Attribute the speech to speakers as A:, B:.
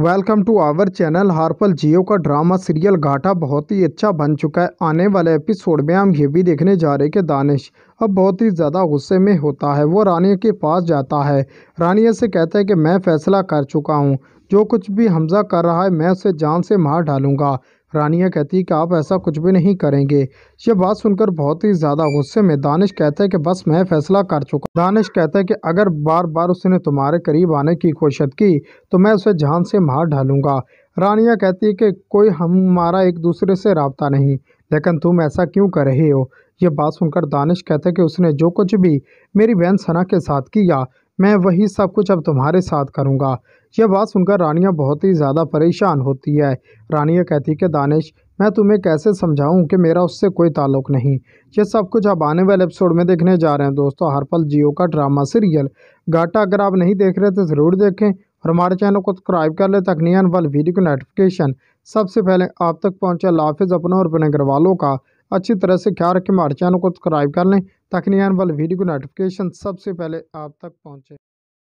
A: welcome to our channel Harpal Geo का drama serial घाटा बहुत ही अच्छा बन चुका है आने वाले एपिसोड में हम ये भी देखने जा रहे हैं कि दानिश अब बहुत ही ज़्यादा गुस्से में होता है वो रानिया के पास जाता है रानिया से कहता है कि मैं फैसला कर चुका हूँ जो कुछ भी हमजा कर रहा है मैं उसे जान से मार डालूंगा रानिया कहती है कि आप ऐसा कुछ भी नहीं करेंगे ये बात सुनकर बहुत ही ज़्यादा गुस्से में दानिश कहता है कि बस मैं फैसला कर चुका दानिश कहता है कि अगर बार बार उसने तुम्हारे करीब आने की कोशिश की तो मैं उसे जान से मार डालूंगा रानिया कहती है कि कोई हमारा एक दूसरे से रबता नहीं लेकिन तुम ऐसा क्यों कर रहे हो यह बात सुनकर दानिश कहते हैं कि उसने जो कुछ भी मेरी बहन सना के साथ किया मैं वही सब कुछ अब तुम्हारे साथ करूँगा यह बात सुनकर रानिया बहुत ही ज़्यादा परेशान होती है रानिया कहती कि दानिश मैं तुम्हें कैसे समझाऊं कि मेरा उससे कोई ताल्लुक नहीं ये सब कुछ आप आने वाले एपिसोड में देखने जा रहे हैं दोस्तों हर पल जियो का ड्रामा सीरियल घाटा अगर आप नहीं देख रहे तो ज़रूर देखें और हमारे चैनल को सब्सक्राइब कर लें तकनीन वाल वीडियो की नोटिफिकेशन सबसे पहले आप तक पहुँचे लाफिज़ अपनों और अपने घर वालों का अच्छी तरह से ख्याल रखें हमारे चैनल को सब्सक्राइब कर लें ताकि आने वाली वीडियो की नोटिफिकेशन सबसे पहले आप तक पहुँचे